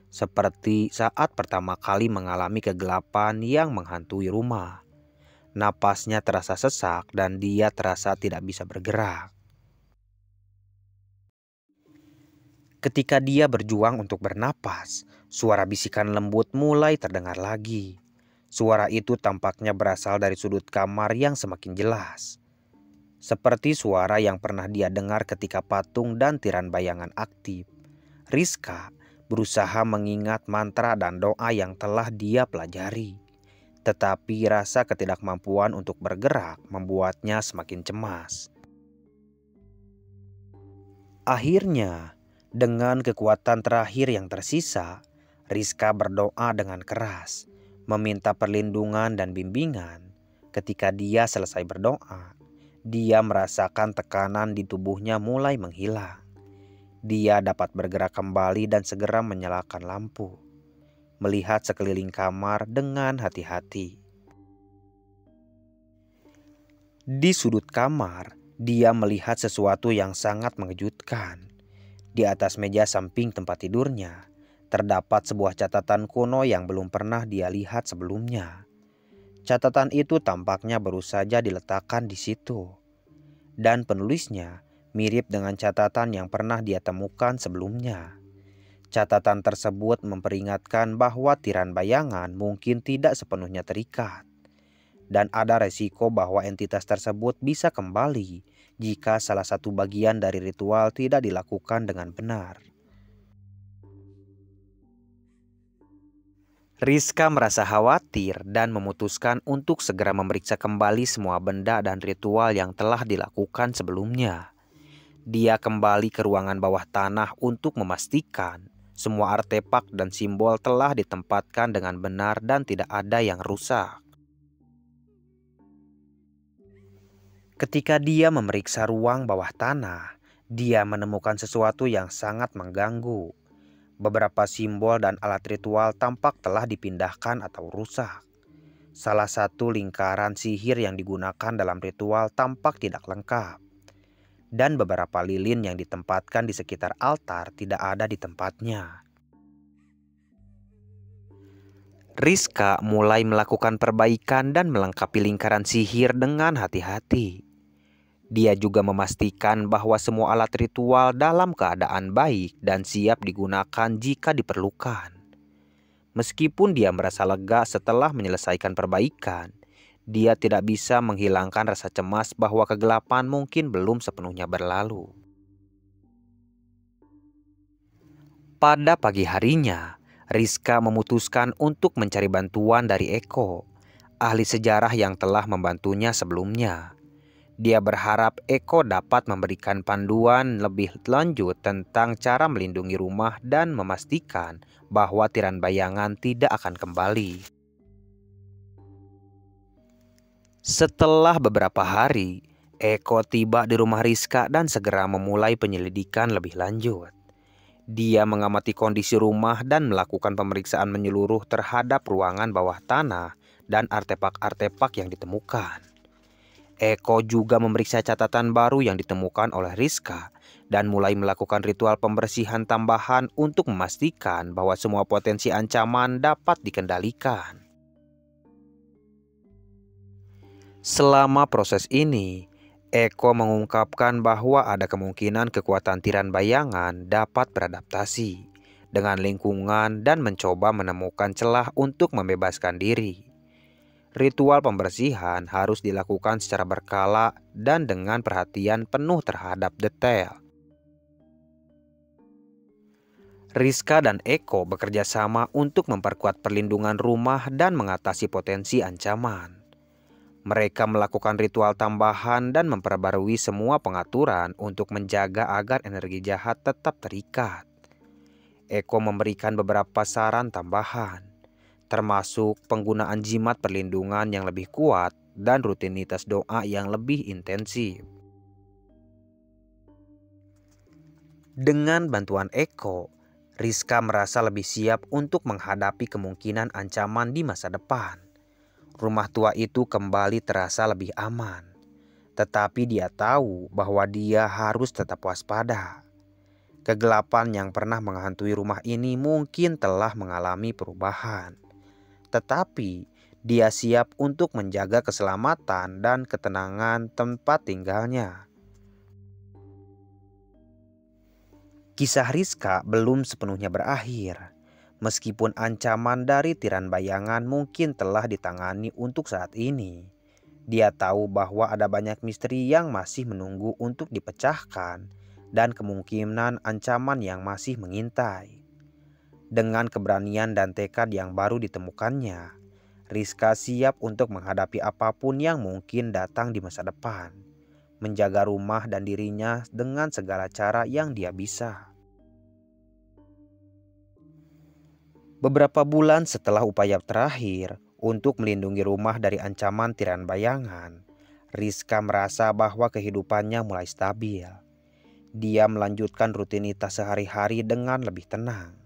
seperti saat pertama kali mengalami kegelapan yang menghantui rumah. Napasnya terasa sesak dan dia terasa tidak bisa bergerak. Ketika dia berjuang untuk bernapas, Suara bisikan lembut mulai terdengar lagi. Suara itu tampaknya berasal dari sudut kamar yang semakin jelas. Seperti suara yang pernah dia dengar ketika patung dan tiran bayangan aktif. Rizka berusaha mengingat mantra dan doa yang telah dia pelajari. Tetapi rasa ketidakmampuan untuk bergerak membuatnya semakin cemas. Akhirnya, dengan kekuatan terakhir yang tersisa, Rizka berdoa dengan keras, meminta perlindungan dan bimbingan. Ketika dia selesai berdoa, dia merasakan tekanan di tubuhnya mulai menghilang. Dia dapat bergerak kembali dan segera menyalakan lampu, melihat sekeliling kamar dengan hati-hati. Di sudut kamar, dia melihat sesuatu yang sangat mengejutkan. Di atas meja samping tempat tidurnya, terdapat sebuah catatan kuno yang belum pernah dia lihat sebelumnya. Catatan itu tampaknya baru saja diletakkan di situ. Dan penulisnya mirip dengan catatan yang pernah dia temukan sebelumnya. Catatan tersebut memperingatkan bahwa tiran bayangan mungkin tidak sepenuhnya terikat. Dan ada resiko bahwa entitas tersebut bisa kembali jika salah satu bagian dari ritual tidak dilakukan dengan benar. Rizka merasa khawatir dan memutuskan untuk segera memeriksa kembali semua benda dan ritual yang telah dilakukan sebelumnya. Dia kembali ke ruangan bawah tanah untuk memastikan semua artefak dan simbol telah ditempatkan dengan benar dan tidak ada yang rusak. Ketika dia memeriksa ruang bawah tanah, dia menemukan sesuatu yang sangat mengganggu. Beberapa simbol dan alat ritual tampak telah dipindahkan atau rusak. Salah satu lingkaran sihir yang digunakan dalam ritual tampak tidak lengkap. Dan beberapa lilin yang ditempatkan di sekitar altar tidak ada di tempatnya. Rizka mulai melakukan perbaikan dan melengkapi lingkaran sihir dengan hati-hati. Dia juga memastikan bahwa semua alat ritual dalam keadaan baik dan siap digunakan jika diperlukan. Meskipun dia merasa lega setelah menyelesaikan perbaikan, dia tidak bisa menghilangkan rasa cemas bahwa kegelapan mungkin belum sepenuhnya berlalu. Pada pagi harinya, Rizka memutuskan untuk mencari bantuan dari Eko, ahli sejarah yang telah membantunya sebelumnya, dia berharap Eko dapat memberikan panduan lebih lanjut tentang cara melindungi rumah dan memastikan bahwa tiran bayangan tidak akan kembali. Setelah beberapa hari, Eko tiba di rumah Rizka dan segera memulai penyelidikan lebih lanjut. Dia mengamati kondisi rumah dan melakukan pemeriksaan menyeluruh terhadap ruangan bawah tanah dan artefak-artefak yang ditemukan. Eko juga memeriksa catatan baru yang ditemukan oleh Rizka dan mulai melakukan ritual pembersihan tambahan untuk memastikan bahwa semua potensi ancaman dapat dikendalikan. Selama proses ini, Eko mengungkapkan bahwa ada kemungkinan kekuatan tiran bayangan dapat beradaptasi dengan lingkungan dan mencoba menemukan celah untuk membebaskan diri ritual pembersihan harus dilakukan secara berkala dan dengan perhatian penuh terhadap detail. Rizka dan Eko bekerja sama untuk memperkuat perlindungan rumah dan mengatasi potensi ancaman. Mereka melakukan ritual tambahan dan memperbarui semua pengaturan untuk menjaga agar energi jahat tetap terikat. Eko memberikan beberapa saran tambahan termasuk penggunaan jimat perlindungan yang lebih kuat dan rutinitas doa yang lebih intensif. Dengan bantuan Eko, Rizka merasa lebih siap untuk menghadapi kemungkinan ancaman di masa depan. Rumah tua itu kembali terasa lebih aman, tetapi dia tahu bahwa dia harus tetap waspada. Kegelapan yang pernah menghantui rumah ini mungkin telah mengalami perubahan tetapi dia siap untuk menjaga keselamatan dan ketenangan tempat tinggalnya. Kisah Rizka belum sepenuhnya berakhir. Meskipun ancaman dari tiran bayangan mungkin telah ditangani untuk saat ini. Dia tahu bahwa ada banyak misteri yang masih menunggu untuk dipecahkan dan kemungkinan ancaman yang masih mengintai. Dengan keberanian dan tekad yang baru ditemukannya, Rizka siap untuk menghadapi apapun yang mungkin datang di masa depan, menjaga rumah dan dirinya dengan segala cara yang dia bisa. Beberapa bulan setelah upaya terakhir untuk melindungi rumah dari ancaman tiran bayangan, Rizka merasa bahwa kehidupannya mulai stabil. Dia melanjutkan rutinitas sehari-hari dengan lebih tenang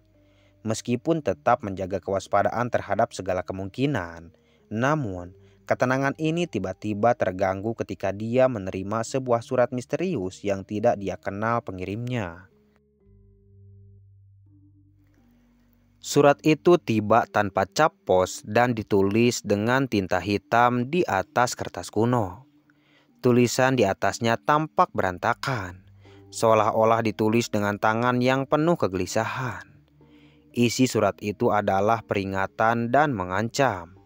meskipun tetap menjaga kewaspadaan terhadap segala kemungkinan. Namun, ketenangan ini tiba-tiba terganggu ketika dia menerima sebuah surat misterius yang tidak dia kenal pengirimnya. Surat itu tiba tanpa cap pos dan ditulis dengan tinta hitam di atas kertas kuno. Tulisan di atasnya tampak berantakan, seolah-olah ditulis dengan tangan yang penuh kegelisahan. Isi surat itu adalah peringatan dan mengancam.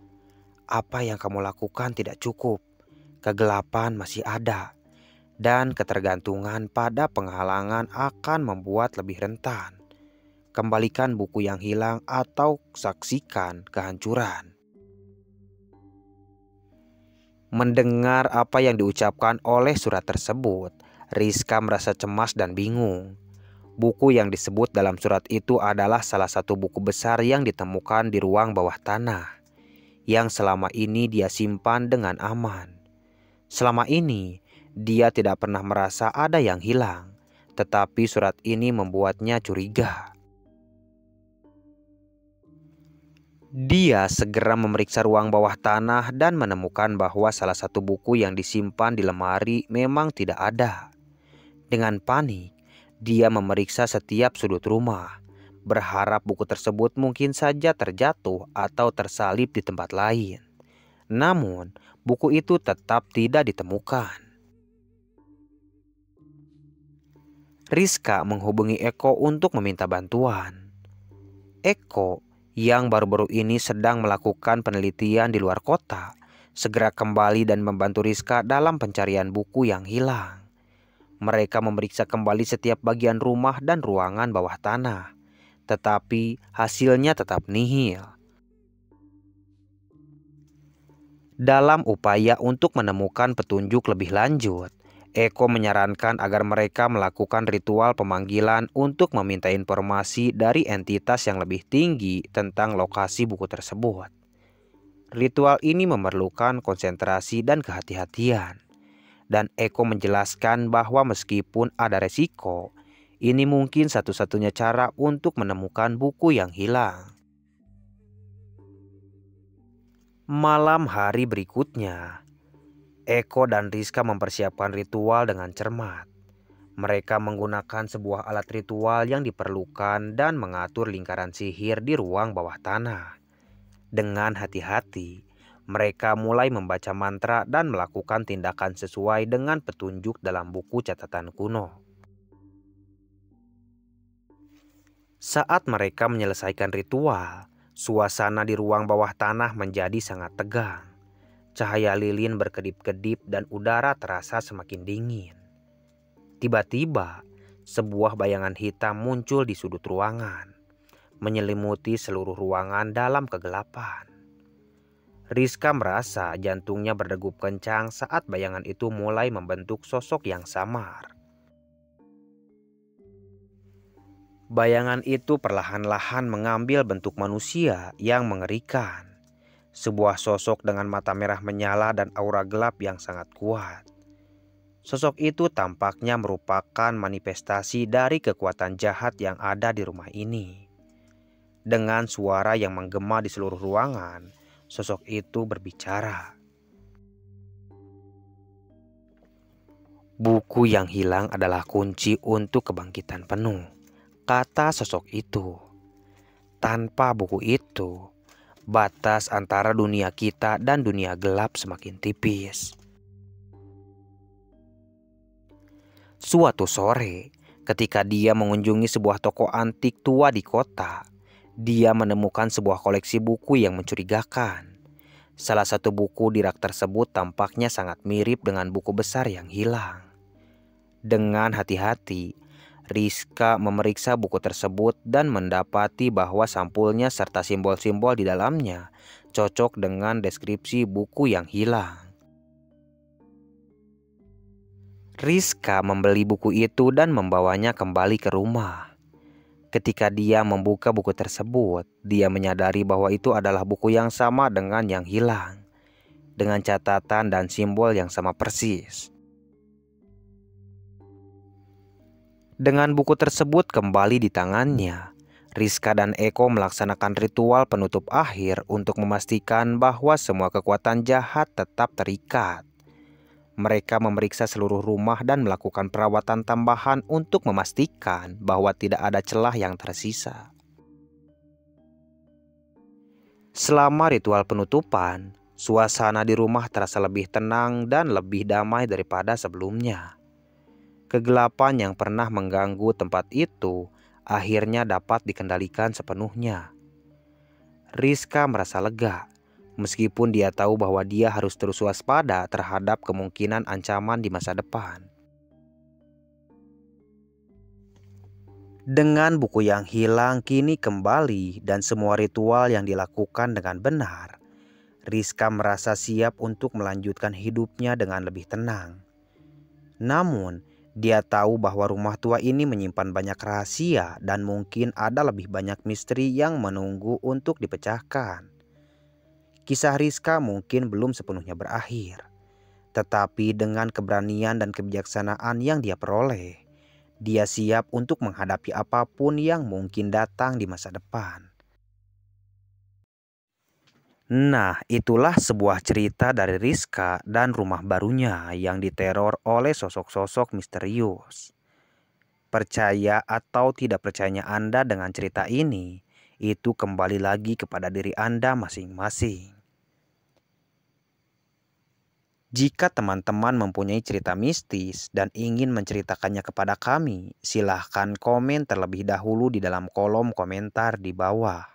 Apa yang kamu lakukan tidak cukup. Kegelapan masih ada dan ketergantungan pada penghalangan akan membuat lebih rentan. Kembalikan buku yang hilang atau saksikan kehancuran. Mendengar apa yang diucapkan oleh surat tersebut, Rizka merasa cemas dan bingung. Buku yang disebut dalam surat itu adalah salah satu buku besar yang ditemukan di ruang bawah tanah, yang selama ini dia simpan dengan aman. Selama ini, dia tidak pernah merasa ada yang hilang, tetapi surat ini membuatnya curiga. Dia segera memeriksa ruang bawah tanah dan menemukan bahwa salah satu buku yang disimpan di lemari memang tidak ada. Dengan panik, dia memeriksa setiap sudut rumah, berharap buku tersebut mungkin saja terjatuh atau tersalib di tempat lain. Namun, buku itu tetap tidak ditemukan. Rizka menghubungi Eko untuk meminta bantuan. Eko, yang baru-baru ini sedang melakukan penelitian di luar kota, segera kembali dan membantu Rizka dalam pencarian buku yang hilang. Mereka memeriksa kembali setiap bagian rumah dan ruangan bawah tanah, tetapi hasilnya tetap nihil. Dalam upaya untuk menemukan petunjuk lebih lanjut, Eko menyarankan agar mereka melakukan ritual pemanggilan untuk meminta informasi dari entitas yang lebih tinggi tentang lokasi buku tersebut. Ritual ini memerlukan konsentrasi dan kehati-hatian dan Eko menjelaskan bahwa meskipun ada resiko, ini mungkin satu-satunya cara untuk menemukan buku yang hilang. Malam hari berikutnya, Eko dan Rizka mempersiapkan ritual dengan cermat. Mereka menggunakan sebuah alat ritual yang diperlukan dan mengatur lingkaran sihir di ruang bawah tanah. Dengan hati-hati, mereka mulai membaca mantra dan melakukan tindakan sesuai dengan petunjuk dalam buku catatan kuno. Saat mereka menyelesaikan ritual, suasana di ruang bawah tanah menjadi sangat tegang. Cahaya lilin berkedip-kedip dan udara terasa semakin dingin. Tiba-tiba, sebuah bayangan hitam muncul di sudut ruangan, menyelimuti seluruh ruangan dalam kegelapan. Rizka merasa jantungnya berdegup kencang saat bayangan itu mulai membentuk sosok yang samar. Bayangan itu perlahan-lahan mengambil bentuk manusia yang mengerikan. Sebuah sosok dengan mata merah menyala dan aura gelap yang sangat kuat. Sosok itu tampaknya merupakan manifestasi dari kekuatan jahat yang ada di rumah ini. Dengan suara yang menggema di seluruh ruangan, sosok itu berbicara. Buku yang hilang adalah kunci untuk kebangkitan penuh, kata sosok itu. Tanpa buku itu, batas antara dunia kita dan dunia gelap semakin tipis. Suatu sore, ketika dia mengunjungi sebuah toko antik tua di kota, dia menemukan sebuah koleksi buku yang mencurigakan. Salah satu buku di rak tersebut tampaknya sangat mirip dengan buku besar yang hilang. Dengan hati-hati, Rizka memeriksa buku tersebut dan mendapati bahwa sampulnya serta simbol-simbol di dalamnya cocok dengan deskripsi buku yang hilang. Rizka membeli buku itu dan membawanya kembali ke rumah. Ketika dia membuka buku tersebut, dia menyadari bahwa itu adalah buku yang sama dengan yang hilang, dengan catatan dan simbol yang sama persis. Dengan buku tersebut kembali di tangannya, Rizka dan Eko melaksanakan ritual penutup akhir untuk memastikan bahwa semua kekuatan jahat tetap terikat. Mereka memeriksa seluruh rumah dan melakukan perawatan tambahan untuk memastikan bahwa tidak ada celah yang tersisa. Selama ritual penutupan, suasana di rumah terasa lebih tenang dan lebih damai daripada sebelumnya. Kegelapan yang pernah mengganggu tempat itu akhirnya dapat dikendalikan sepenuhnya. Rizka merasa lega meskipun dia tahu bahwa dia harus terus waspada terhadap kemungkinan ancaman di masa depan. Dengan buku yang hilang kini kembali dan semua ritual yang dilakukan dengan benar, Rizka merasa siap untuk melanjutkan hidupnya dengan lebih tenang. Namun, dia tahu bahwa rumah tua ini menyimpan banyak rahasia dan mungkin ada lebih banyak misteri yang menunggu untuk dipecahkan. Kisah Rizka mungkin belum sepenuhnya berakhir. Tetapi dengan keberanian dan kebijaksanaan yang dia peroleh, dia siap untuk menghadapi apapun yang mungkin datang di masa depan. Nah, itulah sebuah cerita dari Rizka dan rumah barunya yang diteror oleh sosok-sosok misterius. Percaya atau tidak percayanya Anda dengan cerita ini, itu kembali lagi kepada diri Anda masing-masing. Jika teman-teman mempunyai cerita mistis dan ingin menceritakannya kepada kami, silahkan komen terlebih dahulu di dalam kolom komentar di bawah.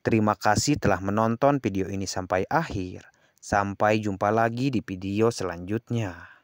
Terima kasih telah menonton video ini sampai akhir. Sampai jumpa lagi di video selanjutnya.